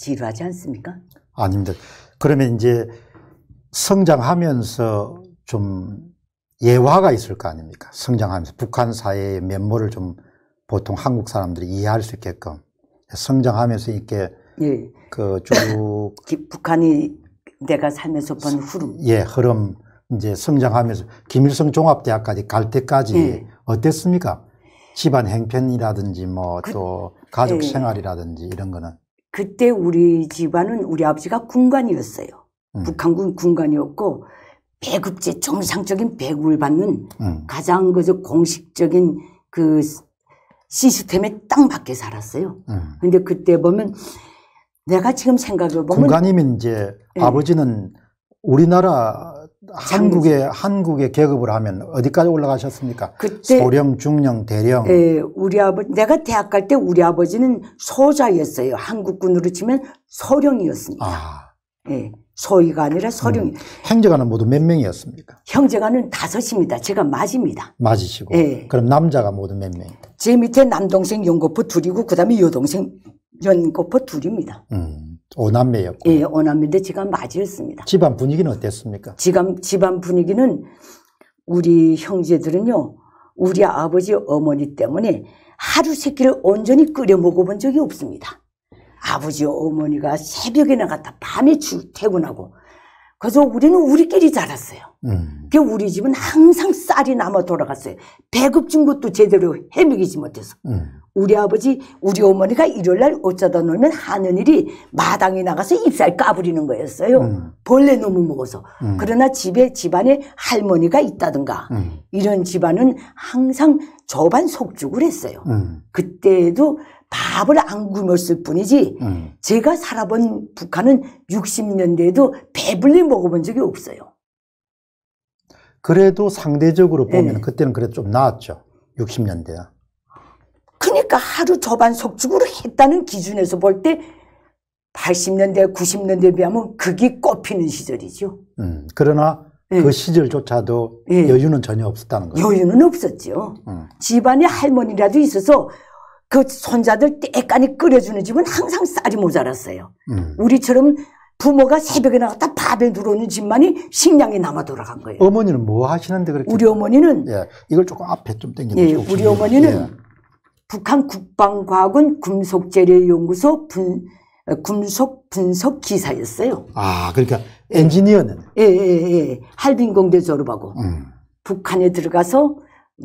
지루하지 않습니까? 아닙니다. 그러면 이제 성장하면서 좀 예화가 있을 거 아닙니까? 성장하면서 북한 사회의 면모를 좀 보통 한국 사람들이 이해할 수 있게끔 성장하면서 이렇게 예. 그쭉 북한이 내가 살면서 본 흐름 예 흐름 이제 성장하면서 김일성 종합대학까지 갈 때까지 예. 어땠습니까? 집안 행편이라든지 뭐또 그, 가족 예. 생활이라든지 이런 거는 그때 우리 집안은 우리 아버지가 군관이었어요. 음. 북한군 군관이었고 배급제 정상적인 배급을 받는 음. 가장 그저 공식적인 그 시스템에 땅 밖에 살았어요. 음. 근데 그때 보면 내가 지금 생각해 보면 군관이면 이제 예. 네. 아버지는 우리나라 한국에 한국에 계급을 하면 어디까지 올라가셨습니까? 그때 소령, 중령, 대령. 예, 우리 아버 내가 대학 갈 때 우리 아버지는 소자였어요. 한국군으로 치면 소령이었습니다. 아. 예. 소위가 아니라 서령. 음. 행제관은 모두 몇 명이었습니까? 형제관은 다섯입니다. 제가 맞입니다. 맞으시고. 예. 그럼 남자가 모두 몇 명? 제 밑에 남동생 연거포 둘이고 그다음에 여동생 연거포 둘입니다. 음. 오남매였고. 예, 오남매인데 제가 맞이였습니다. 집안 분위기는 어땠습니까? 집안, 집안 분위기는 우리 형제들은요, 우리 아버지 어머니 때문에 하루 세끼를 온전히 끓여 먹어본 적이 없습니다. 아버지 어머니가 새벽에 나갔다 밤에 퇴근하고 그래서 우리는 우리끼리 자랐어요. 음. 우리 집은 항상 쌀이 남아 돌아갔어요. 배급 준 것도 제대로 해먹이지 못해서. 음. 우리 아버지, 우리 어머니가 일요일날 옷 사다 놀면 하는 일이 마당에 나가서 입살 까부리는 거였어요. 음. 벌레 너무 먹어서. 음. 그러나 집에 집안에 할머니가 있다든가 음. 이런 집안은 항상 저반 속죽을 했어요. 음. 그때도 밥을 안 굶었을 뿐이지 음. 제가 살아본 북한은 60년대에도 배불리 먹어본 적이 없어요. 그래도 상대적으로 보면 네. 그때는 그래도 좀 나았죠. 60년대야. 그러니까 하루 저반 속축으로 했다는 기준에서 볼 때 80년대, 90년대에 비하면 극이 꼽히는 시절이죠. 음, 그러나 네. 그 시절조차도 네. 여유는 전혀 없었다는 거예요. 여유는 없었죠. 음. 집안에 할머니라도 있어서 그 손자들 때까지 끓여주는 집은 항상 쌀이 모자랐어요. 음. 우리처럼 부모가 새벽에 나갔다 밥에 들어오는 집만이 식량이 남아 돌아간 거예요. 어머니는 뭐 하시는데 그렇게? 우리 어머니는 예, 이걸 조금 앞에 좀 당기면 예, 우리 어머니는 예. 북한 국방과학원 금속재료연구소 분, 어, 금속 분석 기사였어요. 아, 그러니까 엔지니어는? 예, 예, 예. 예. 할빈공대 졸업하고 음. 북한에 들어가서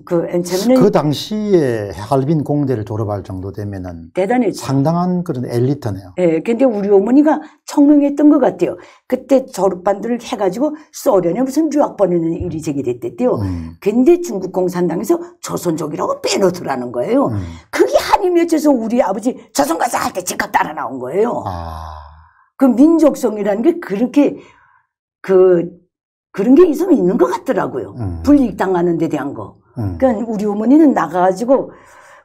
그 엔체면은 그 당시에 할빈 공대를 졸업할 정도 되면은 대단했 상당한 그런 엘리트네요. 예, 근데 우리 어머니가 청명했던 것 같아요. 그때 졸업반들을 해가지고 소련에 무슨 유학 보내는 일이 제기됐대요. 음. 근데 중국 공산당에서 조선족이라고 빼놓더라는 거예요. 음. 그게 한이 맺혀서 우리 아버지 조선 가서 할 때 즉각 따라 나온 거예요. 아. 그 민족성이라는 게 그렇게 그 그런 게 있으면 있는 것 같더라고요. 음. 불이익 당하는 데 대한 거. 음. 그러니까 우리 어머니는 나가가지고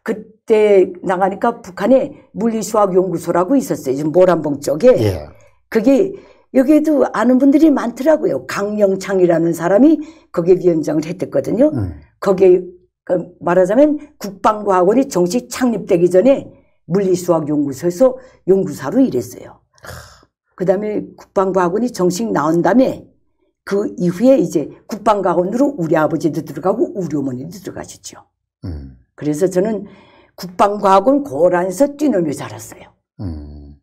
그때 나가니까 북한에 물리수학연구소라고 있었어요. 지금 모란봉 쪽에. 예. 그게 여기에도 아는 분들이 많더라고요. 강영창이라는 사람이 거기에 위원장을 했었거든요. 음. 거기에 그 말하자면 국방과학원이 정식 창립되기 전에 물리수학연구소에서 연구사로 일했어요. 그 다음에 국방과학원이 정식 나온 다음에 그 이후에 이제 국방과원으로 학 우리 아버지도 들어가고 우리 어머니도 들어가셨죠. 음. 그래서 저는 국방과학원 고란에서 뛰놀며 자랐어요. 음.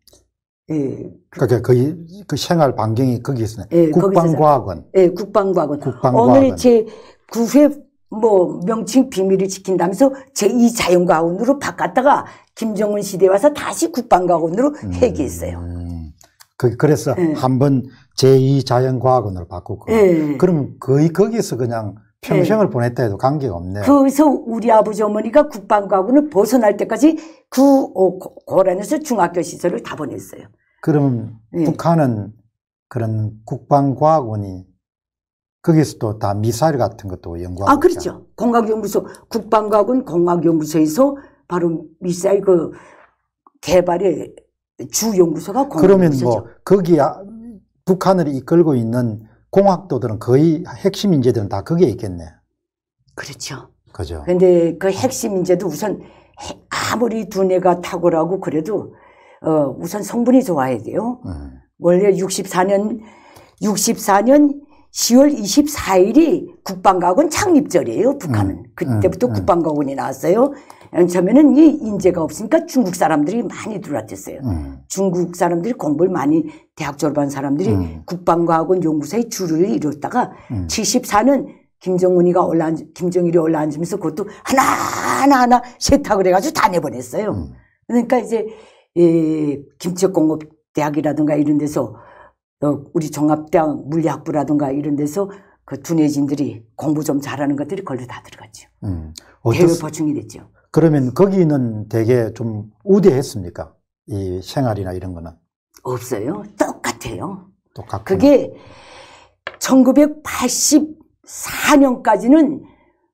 예. 그게 그러니까 거의 그 생활 반경이 거기 있었 예, 국방과학원. 예, 국방과학원. 국방과학원. 오늘 제구회뭐 명칭 비밀을 지킨다면서 제2 자연과학원으로 바꿨다가 김정은 시대 에 와서 다시 국방과학원으로 음. 회귀했어요. 그, 그래서 예. 한번 제2자연과학원으로 바꾸고 예. 그럼 거의 거기서 그냥 평생을 예. 보냈다 해도 관계가 없네요. 그래서 우리 아버지 어머니가 국방과학원을 벗어날 때까지 그 어, 고란에서 중학교 시절을 다 보냈어요. 그럼 예. 북한은 그런 국방과학원이 거기서또 다 미사일 같은 것도 연구하고 아 그렇죠 있잖아. 공학연구소 국방과학원 공학연구소에서 바로 미사일 그 개발에 주 연구소가 공 그러면 뭐 거기 아, 북한을 이끌고 있는 공학도들은 거의 핵심 인재들은 다 거기에 있겠네. 그렇죠. 그죠. 근데 그 핵심 인재도 우선 아무리 두뇌가 탁월하고 그래도 어 우선 성분이 좋아야 돼요. 음. 원래 64년 64년 10월 24일이 국방과학원 창립절이에요. 북한은 음. 그때부터 음. 음. 국방과학원이 나왔어요. 처음에는 이 인재가 없으니까 중국 사람들이 많이 들어왔댔어요. 음. 중국 사람들이 공부를 많이 대학 졸업한 사람들이 음. 국방과학원 연구소의 주류를 이뤘다가 음. 74는 김정은이가 올라 김정일이 올라앉으면서 그것도 하나 하나 하나 세탁을 해가지고 다 내보냈어요. 음. 그러니까 이제 이 김치공업 대학이라든가 이런 데서 어, 우리 종합대학 물리학부라든가 이런 데서 그 두뇌진들이 공부 좀 잘하는 것들이 걸려다 들어갔죠. 음. 어 대외 보충이 됐죠. 그러면 거기는 되게 좀 우대했습니까? 이 생활이나 이런 거는. 없어요. 똑같아요. 똑같고. 그게 1984년까지는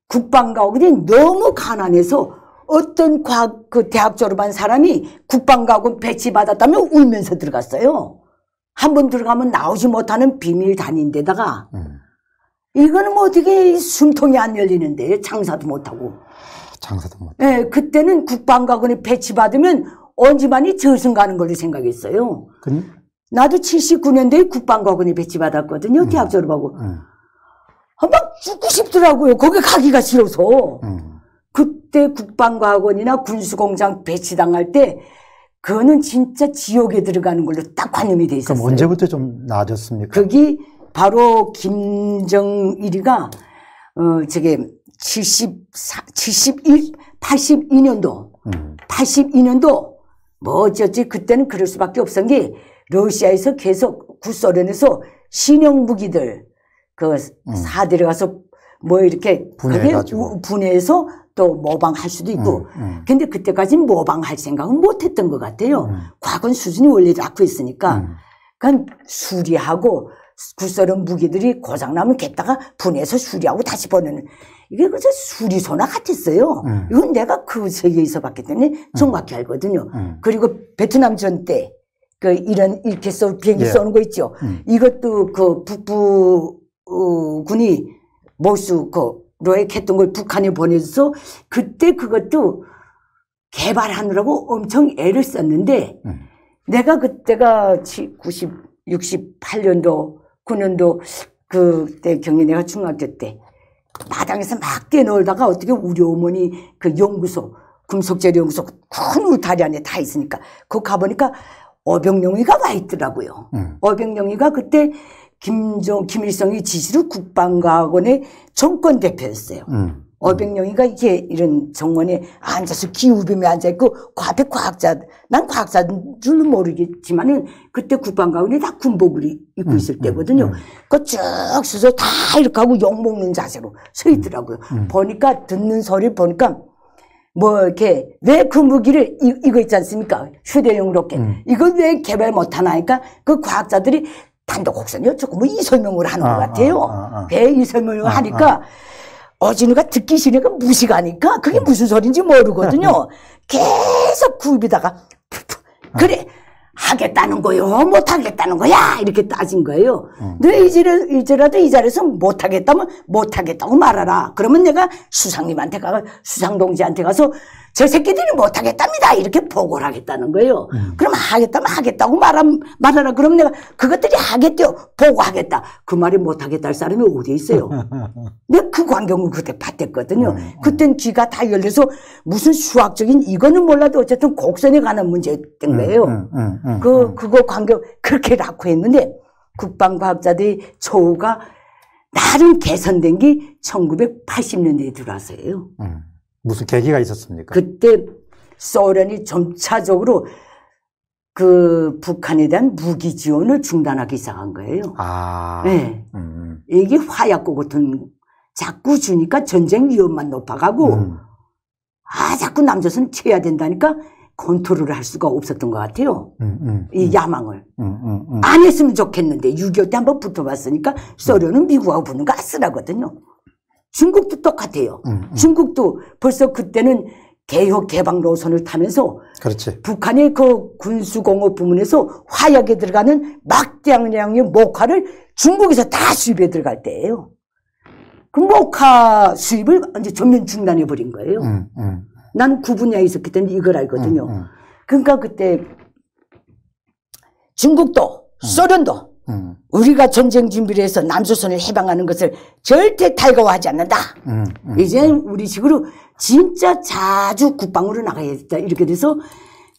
국방과학이 너무 가난해서 어떤 과학 그 대학 졸업한 사람이 국방과학원 배치받았다면 울면서 들어갔어요. 한 번 들어가면 나오지 못하는 비밀 단인 데다가 음. 이거는 뭐 어떻게 숨통이 안 열리는데 장사도 못하고 장사도 못. 네, 그때는 국방과군이 배치받으면 언지만이 저승 가는 걸로 생각했어요. 그니? 나도 79년도에 국방과군이 배치받았거든요. 음. 대학 졸업하고. 음. 아, 막 죽고 싶더라고요. 거기 가기가 싫어서. 음. 그때 국방과학원이나 군수공장 배치당할 때 그거는 진짜 지옥에 들어가는 걸로 딱 관념이 돼 있었어요. 그럼 언제부터 좀 나아졌습니까? 거기 바로 김정일이가 어 저게 74, 71, 82년도, 음. 82년도, 뭐 어쩌지, 그때는 그럴 수밖에 없었 게, 러시아에서 계속 구소련에서 신형무기들, 그, 음. 사들여 가서 뭐 이렇게, 분해해가지고. 분해해서 또 모방할 수도 있고, 음, 음. 근데 그때까지 모방할 생각은 못 했던 것 같아요. 음. 과거 수준이 원래 낮고 있으니까. 음. 그러니까 수리하고, 굴썰은 무기들이 고장나면 겠다가 분해서 수리하고 다시 버리는 이게 그저 수리소나 같았어요. 음. 이건 내가 그 세계에 서 봤기 때문에 음. 정확히 알거든요. 음. 그리고 베트남 전때 그 이런 이렇게 쏘 비행기 예. 쏘는 거 있죠. 음. 이것도 그 북부 어, 군이 모수 그 로액했던 걸 북한에 보내줘서 그때 그것도 개발하느라고 엄청 애를 썼는데 음. 내가 그때가 90, 68년도 9년도 그때 경리 내가 중학교 때 마당에서 막뛰놀다가 어떻게 우리 어머니 그 연구소 금속재료 연구소 큰 울타리 안에 다 있으니까 그 가보니까 어병영이가 와 있더라고요. 음. 어병영이가 그때 김정 김일성이 지시로 국방과학원의 정권 대표였어요. 음. 어백령이가 이게 이런 정원에 앉아서 기우병에 앉아있고, 과대 과학자, 난 과학자인 줄은 모르겠지만은, 그때 국방가운데 다 군복을 입고 있을 음, 음, 때거든요. 음, 음. 그쭉 서서 다 이렇게 하고 욕먹는 자세로 서 있더라고요. 음, 보니까, 듣는 소리 보니까, 뭐, 이렇게, 왜 그 무기를, 이, 이거 있지 않습니까? 휴대용 로켓. 이걸 왜 개발 못하나 하니까, 그 과학자들이 단독 혹선이었죠. 뭐, 이 설명을 하는 아, 것 같아요. 아, 아, 아. 이 설명을 아, 하니까, 아. 어진우가 듣기 싫으니까 무식하니까 그게 어. 무슨 소린지 모르거든요. 어. 계속 굽이다가 그래 하겠다는 거요, 못 하겠다는 거야 이렇게 따진 거예요. 음. 너 이제라, 이제라도 이 자리에서 못 하겠다면 못 하겠다고 말하라. 그러면 내가 수상님한테 가서 수상 동지한테 가서 저 새끼들이 못하겠답니다. 이렇게 보고를 하겠다는 거예요. 음. 그럼 하겠다면 하겠다고 말함, 말하라. 그럼 내가 그것들이 하겠대요. 보고하겠다. 그 말이 못하겠다 할 사람이 어디 있어요. 내그 네, 광경을 그때 봤댔거든요. 음. 음. 그땐 귀가 다 열려서 무슨 수학적인 이거는 몰라도 어쨌든 곡선에 관한 문제였던 음, 거예요. 음, 음 그, 그거 광경 그렇게 낙후했는데 국방과학자들이 조우가 나름 개선된 게 1980년대에 들어왔어요. 무슨 계기가 있었습니까? 그때 소련이 점차적으로 그 북한에 대한 무기 지원을 중단하기 시작한 거예요. 아. 네. 음. 이게 화약고 같은 자꾸 주니까 전쟁 위험만 높아가고 음. 아 자꾸 남조선 쳐야 된다니까 컨트롤을 할 수가 없었던 것 같아요. 음, 음, 음. 이 야망을 음, 안 했으면 좋겠는데 6.25 때 한번 붙어봤으니까 소련은 미국하고 붙는 거 아슬하거든요. 중국도 똑같아요. 음, 음. 중국도 벌써 그때는 개혁 개방 노선을 타면서 그렇지. 북한의 그 군수공업 부문에서 화약에 들어가는 막대한 양의 목화를 중국에서 다수입해 들어갈 때예요. 그 목화 수입을 이제 전면 중단해 버린 거예요. 음, 음. 난구 그 분야에 있었기 때문에 이걸 알거든요. 음, 음. 그러니까 그때 중국도 소련도 우리가 전쟁 준비를 해서 남조선을 해방하는 것을 절대 탈거하지 않는다. 음, 음, 이제 우리 식으로 진짜 자주 국방으로 나가야겠다. 이렇게 돼서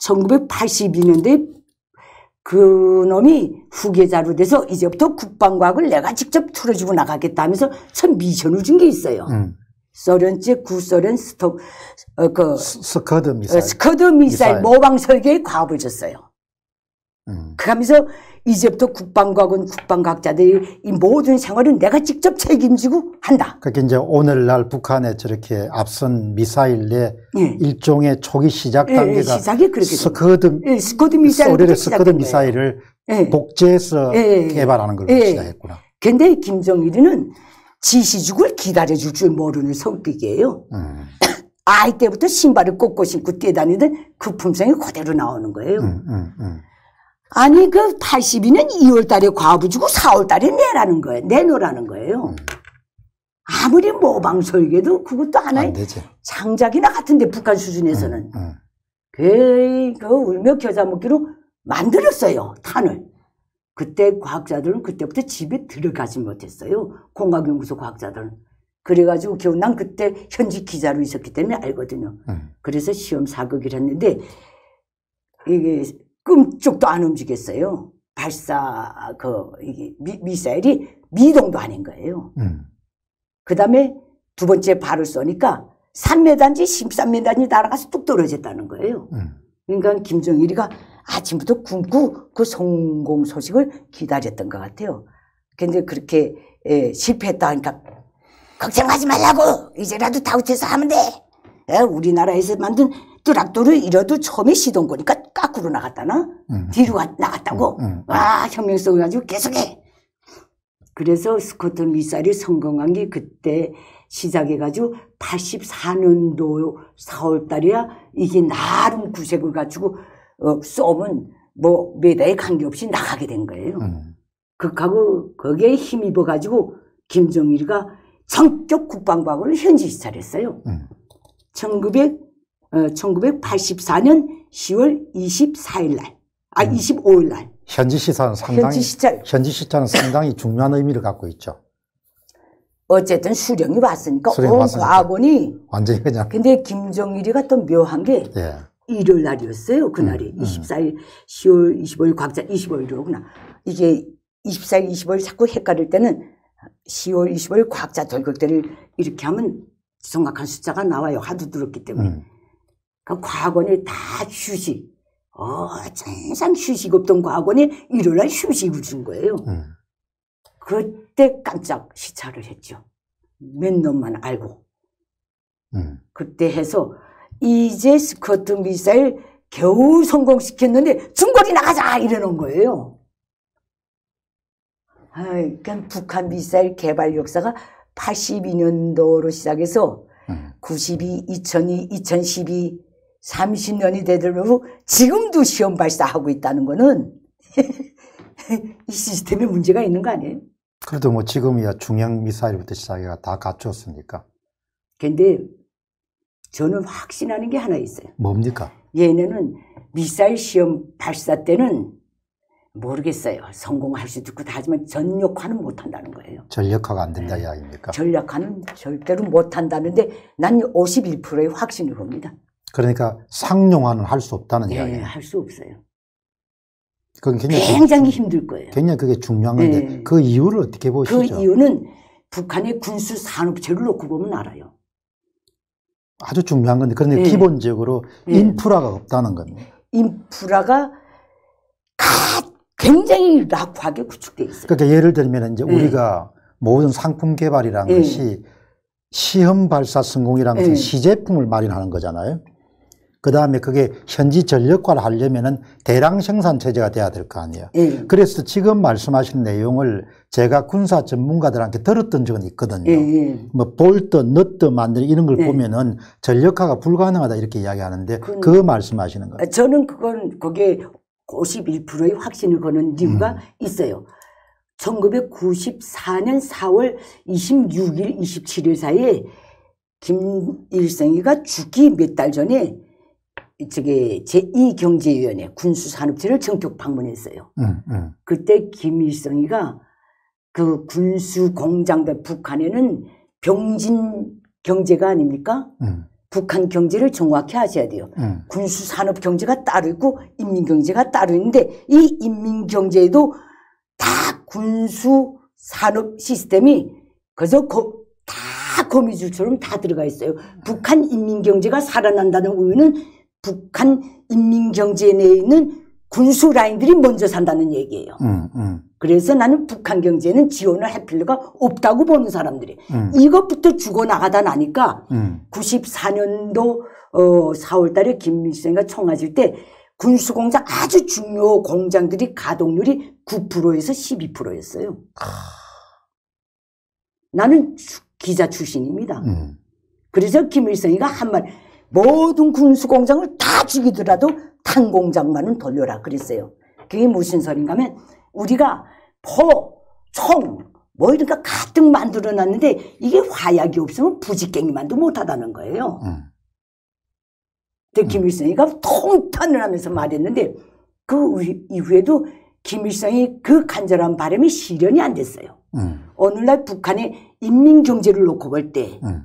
1982년도에 그 놈이 후계자로 돼서 이제부터 국방과학을 내가 직접 틀어주고 나가겠다 하면서 참 미션을 준 게 있어요. 음. 소련제 구소련 스톡 어, 그 스, 커드 미사일, 스커드 미사일 모방 설계에 과업을 줬어요. 음. 그러면서 이제부터 국방과학은 국방과학자들이 이 모든 생활을 내가 직접 책임지고 한다. 그게 그러니까 이제 오늘날 북한의 저렇게 앞선 미사일의 예. 일종의 초기 시작 예, 예, 단계가 예, 시작이 그렇게 스커드, 예, 스커드 미사일 스커드 미사일을 예. 복제해서 예, 개발하는 걸로 시작했구나. 근데 김정일이 지시죽을 기다려줄 줄 모르는 성격이에요. 음. 아이 때부터 신발을 꽂고 신고 뛰어다니던 그 품성이 그대로 나오는 거예요. 음, 음, 음. 아니 그 82년 2월달에 과부 주고 4월달에 내라는 거예요. 내놓으라는 거예요. 아무리 모방설계도 그것도 하나의 장작이나 같은데 북한 수준에서는 응, 응. 그, 그 울며 겨자 먹기로 만들었어요 탄을. 그때 과학자들은 그때부터 집에 들어가지 못했어요. 공학연구소 과학자들은. 그래가지고 겨우 난 그때 현지 기자로 있었기 때문에 알거든요. 응. 그래서 시험 사극을 했는데 이게 끔찍도 안 움직였어요. 발사 그 이게 미, 사일이 미동도 아닌 거예요. 음. 그다음에 두 번째 발을 쏘니까 3m인지 13m인지 날아가서 뚝 떨어졌다는 거예요. 음. 그러니까 김정일이가 아침부터 굶고 그 성공 소식을 기다렸던 것 같아요. 근데 그렇게 예, 실패했다 하니까 걱정하지 말라고 이제라도 다우쳐서 하면 돼. 예, 우리나라에서 만든 뚜락도를 이래도 처음에 시동 거니까 밖으로 나갔다나? 응. 뒤로 나갔다고? 응. 와, 혁명성 을 가지고 계속해! 그래서 스코트 미사일이 성공한 게 그때 시작해가지고 84년도 4월달이야 이게 나름 구색을 가지고 어, 쏘면 뭐 메다에 관계없이 나가게 된 거예요. 음. 극하고 거기에 힘입어가지고 김정일이가 성적 국방부학원을 현지 시찰했어요. 음. 1900, 어, 1984년 10월 24일 날, 아 음. 25일 날. 현지 시사는 상당히 현지, 시차. 현지 시차는 상당히 중요한 의미를 갖고 있죠. 어쨌든 수령이 왔으니까 수령이 온 과거니 완전히 그냥. 근데 김정일이가 또 묘한 게 예. 일요일 날이었어요. 그날이 음, 24일, 음. 10월 25일 곽자 25일이로구나. 이게 24일, 25일 자꾸 헷갈릴 때는 10월 25일 과학자 돌격대를 이렇게 하면 정확한 숫자가 나와요. 하도 들었기 때문에. 음. 그과거는다 휴식. 어, 항상 휴식 없던 과거는 일요일날 휴식을 준 거예요. 음. 그때 깜짝 시찰을 했죠. 몇 놈만 알고. 음. 그때 해서 이제 스커트 미사일 겨우 성공시켰는데 중거리 나가자 이러는 거예요. 그러니까 북한 미사일 개발 역사가 82년도로 시작해서 음. 92, 2002, 2012 30년이 되도록 더라 지금도 시험 발사하고 있다는 거는 이 시스템에 문제가 있는 거 아니에요? 그래도 뭐 지금이야 중형 미사일부터 시작해가 다 갖췄으니까. 근데 저는 확신하는 게 하나 있어요. 뭡니까? 얘네는 미사일 시험 발사 때는 모르겠어요. 성공할 수도 있고 다 하지만 전력화는 못한다는 거예요. 전력화가 안 된다 이야기입니까? 전력화는 절대로 못한다는데 난 51%의 확신을 겁니다. 그러니까 상용화는 할 수 없다는 네, 이야기예요. 할수 없어요. 그건 굉장히, 굉장히 힘들 거예요. 굉장히 그게 중요한 건데 네. 그 이유를 어떻게 그 보시죠? 그 이유는 북한의 군수 산업체를 놓고 보면 알아요. 아주 중요한 건데 그런데 네. 기본적으로 네. 인프라가 없다는 겁니다. 인프라가 굉장히 낙후하게 구축돼 있어요. 그러니까 예를 들면 이제 네. 우리가 모든 상품 개발이라는 네. 것이 시험 발사 성공이라는 것은 시제품을 마련하는 거잖아요. 그 다음에 그게 현지 전력과를 하려면은 대량 생산 체제가 돼야 될 거 아니에요. 예. 그래서 지금 말씀하신 내용을 제가 군사 전문가들한테 들었던 적은 있거든요. 예. 예. 뭐 볼트, 너트 만들 이런 걸 예. 보면은 전력화가 불가능하다 이렇게 이야기하는데 그, 그 말씀하시는 거예요. 아, 저는 그건 그게 51%의 확신을 거는 이유가 음. 있어요. 1994년 4월 26일, 27일 사이에 김일성이가 죽기 몇 달 전에 저기 제2경제위원회 군수산업체를 전격 방문했어요. 음, 음. 그때 김일성이가 그 군수 공장들 북한에는 병진 경제가 아닙니까? 음. 북한 경제를 정확히 아셔야 돼요. 군수 산업 경제가 따로 있고 인민 경제가 따로 있는데 이 인민 경제에도 다 군수 산업 시스템이 그저 거, 다 거미줄처럼 다 들어가 있어요. 북한 인민 경제가 살아난다는 의미는 북한 인민경제 내에 있는 군수 라인들이 먼저 산다는 얘기예요. 음, 음. 그래서 나는 북한 경제는 지원을 할 필요가 없다고 보는 사람들이 음. 이것부터 죽어나가다 나니까 94년도 음. 어, 4월달에 김민수가 총하실때 군수공장 아주 중요 공장들이 가동률이 9%에서 12%였어요. 나는 기자 출신입니다. 음. 그래서 김일성이가 한말 모든 군수공장을 다 죽이더라도 탄공장만은 돌려라 그랬어요. 그게 무슨 소린가 하면 우리가 포, 총, 뭐이런거 가득 만들어 놨는데 이게 화약이 없으면 부지깽이만도 못하다는 거예요. 음. 김일성이가 음. 통탄을 하면서 말했는데 그 이후에도 김일성이 그 간절한 바람이 실현이 안 됐어요. 음. 오늘날 북한의 인민경제를 놓고 볼때 음.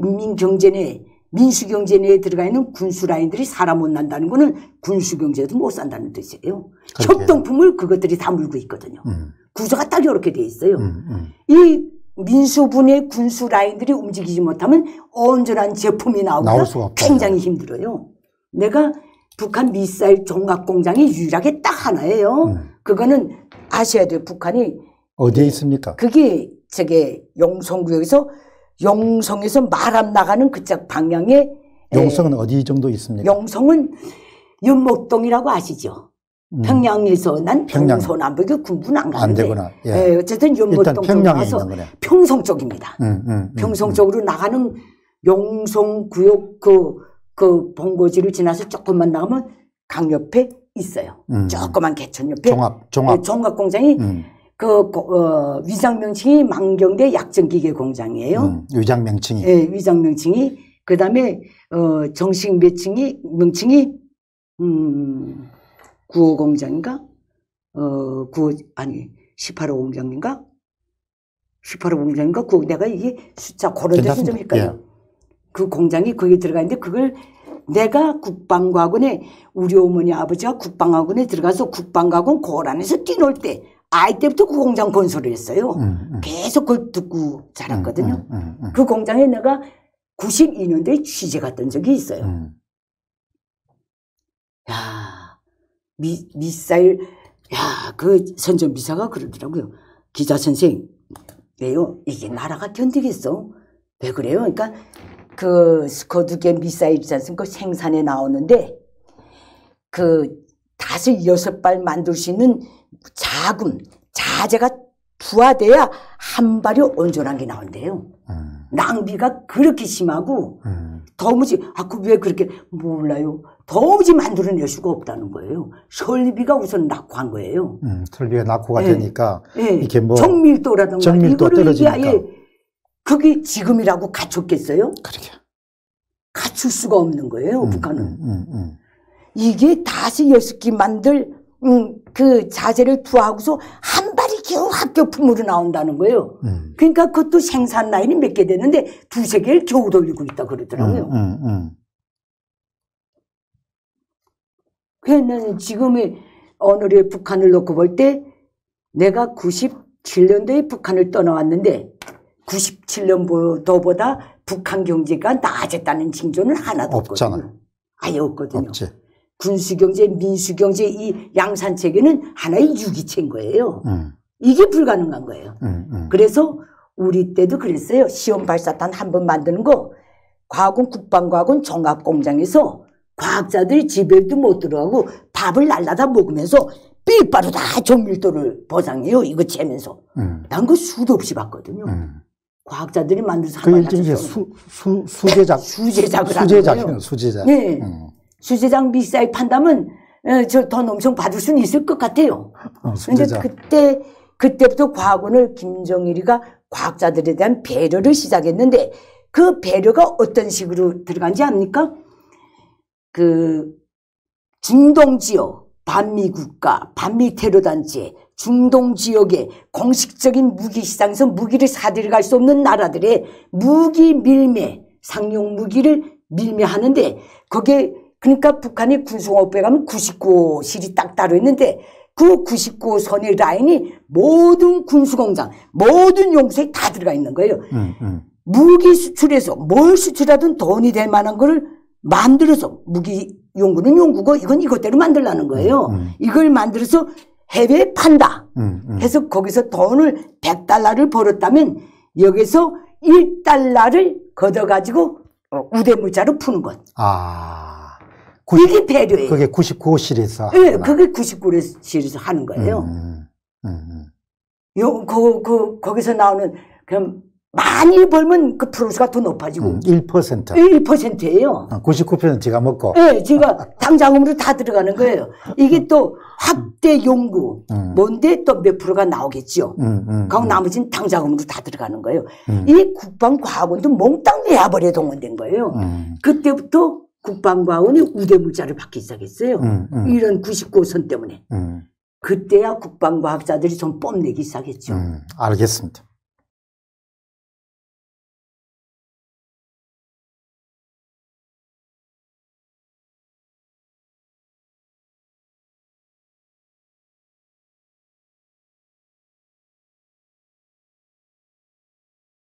인민경제는 민수경제내에 들어가 있는 군수라인들이 살아 못 난다는 거는 군수경제도 못 산다는 뜻이에요. 협동품을 그것들이 다 물고 있거든요. 음. 구조가 딱 이렇게 돼 있어요. 음, 음. 이 민수분의 군수 라인들이 움직이지 못하면 온전한 제품이 나오기가 굉장히 힘들어요. 내가 북한 미사일 종합 공장이 유일하게 딱 하나예요. 음. 그거는 아셔야 돼요. 북한이 어디에 있습니까? 그게 저게 용성구역에서 용성에서 말 안 나가는 그쪽 방향에 용성은 예. 어디 정도 있습니까? 용성은 윤목동이라고 아시죠? 음. 평양에서 난 평양. 서남북에 군부는 안 가는데 되구나. 예. 에, 예, 어쨌든 윤목동 가서 평성 쪽입니다. 음 음, 음, 음, 평성 쪽으로 나가는 용성 구역 그, 그 본고지를 지나서 조금만 나가면 강 옆에 있어요. 음. 조그만 개천 옆에 종합 종합 에, 예, 종합 공장이 그 어, 위장 명칭이 망경대 약정기계 공장이에요. 음, 위장 명칭이. 예, 위장 명칭이 그다음에 어, 정식 명칭이 명칭이 음, 구호 공장인가? 어, 구호 아니 18호 공장인가? 18호 공장인가? 구호 그, 내가 이게 숫자 고른데서좀 헷갈려. 예. 그 공장이 거기 들어가는데 그걸 내가 국방과군에 우리 어머니 아버지가 국방학원에 들어가서 국방과군 고란에서 뛰놀 때 아이 때부터 그 공장 건설을 했어요. 음, 음. 계속 그걸 듣고 자랐거든요. 음, 음, 음, 음. 그 공장에 내가 92년도에 취재 갔던 적이 있어요. 야, 미, 미사일, 야, 그 선전 미사가 그러더라고요. 기자 선생, 왜요? 이게 나라가 견디겠어? 왜 그래요? 그러니까 그 스커드계 미사일이지 않습니까? 생산에 나오는데 그 다섯 여섯 발 만들 수 있는 자금, 자재가 부화돼야 한 발이 온전한 게 나온대요. 음. 낭비가 그렇게 심하고 음. 도무지 아그 왜 그렇게 몰라요. 도무지 만들어낼 수가 없다는 거예요. 설비가 우선 낙후한 거예요. 음, 설비가 낙후가 네. 되니까 네. 이게 뭐 정밀도라든가 정밀도 거를 떨어지니까. 이게 아예 그게 지금이라고 갖췄겠어요? 그러게. 갖출 수가 없는 거예요. 음, 북한은. 음, 음, 이게 다시 여섯기 만들 음, 그 자재를 부하고서한 발이 겨우 합격품으로 나온다는 거예요. 음. 그러니까 그것도 생산 라인이 몇 개 됐는데 두세 개를 겨우 돌리고 있다 그러더라고요. 음, 음, 음. 그래서 는 지금의 오늘의 북한을 놓고 볼 때 내가 97년도에 북한을 떠나왔는데 97년도보다 북한 경제가 나아졌다는 징조는 하나도 없잖아요. 없거든요. 아예 없거든요. 없지. 군수경제, 민수경제 이 양산체계는 하나의 유기체인 거예요. 음. 이게 불가능한 거예요. 음, 음. 그래서 우리 때도 그랬어요. 시험 발사탄 한 번 만드는 거 과학원 국방과학원 종합공장에서 과학자들이 집에도 못 들어가고 밥을 날라다 먹으면서 삐빠로 다 정밀도를 보상해요. 이거 재면서. 음. 난그 수도 없이 봤거든요. 음. 과학자들이 만들어서 그게 이제 수, 수, 수제작. 수제작을 수제작이요, 수제작. 네. 음. 수제장 비싸게 판다면 어, 저돈 엄청 받을 수는 있을 것 같아요. 어, 근데 그때 그때부터 과학원을 김정일이가 과학자들에 대한 배려를 시작했는데 그 배려가 어떤 식으로 들어간지 압니까? 그 중동 지역 반미 국가 반미 테러 단체 중동 지역에 공식적인 무기 시장에서 무기를 사들여갈 수 없는 나라들의 무기 밀매 상용 무기를 밀매하는데 거기에 그러니까 북한이 군수공업부에 가면 99실이 딱 따로 있는데 그 99선의 라인이 모든 군수공장, 모든 용수에 다 들어가 있는 거예요. 음, 음. 무기 수출에서 뭘 수출하든 돈이 될 만한 거를 만들어서 무기 용구는 용구고 이건 이것대로 만들라는 거예요. 음, 음. 이걸 만들어서 해외에 판다. 음, 음. 해서 거기서 돈을 100달러를 벌었다면 여기서 1달러를 걷어가지고 어, 우대물자로 푸는 것. 아. 90, 이게 배려예요. 그게 99호 시리즈 예, 그게 99호 시리 하는 거예요. 음, 음, 음, 음. 요, 그, 그, 거기서 나오는, 그냥, 많이 벌면 그 프로수가 더 높아지고. 음, 1%. 1%예요. 99% 제가 먹고. 네, 제가 당장으로 다 들어가는 거예요. 이게 음, 또 확대 연구, 음. 뭔데 또 몇 프로가 나오겠죠. 음, 음, 나머지는 당장으로 다 들어가는 거예요. 이 국방과학원도 몽땅 내야버려 동원된 거예요. 그때부터 국방과원이 우대물자를 받기 시작했어요. 음, 음. 이런 99선 때문에. 음. 그때야 국방과학자들이 좀 뽐내기 시작했죠. 음, 알겠습니다.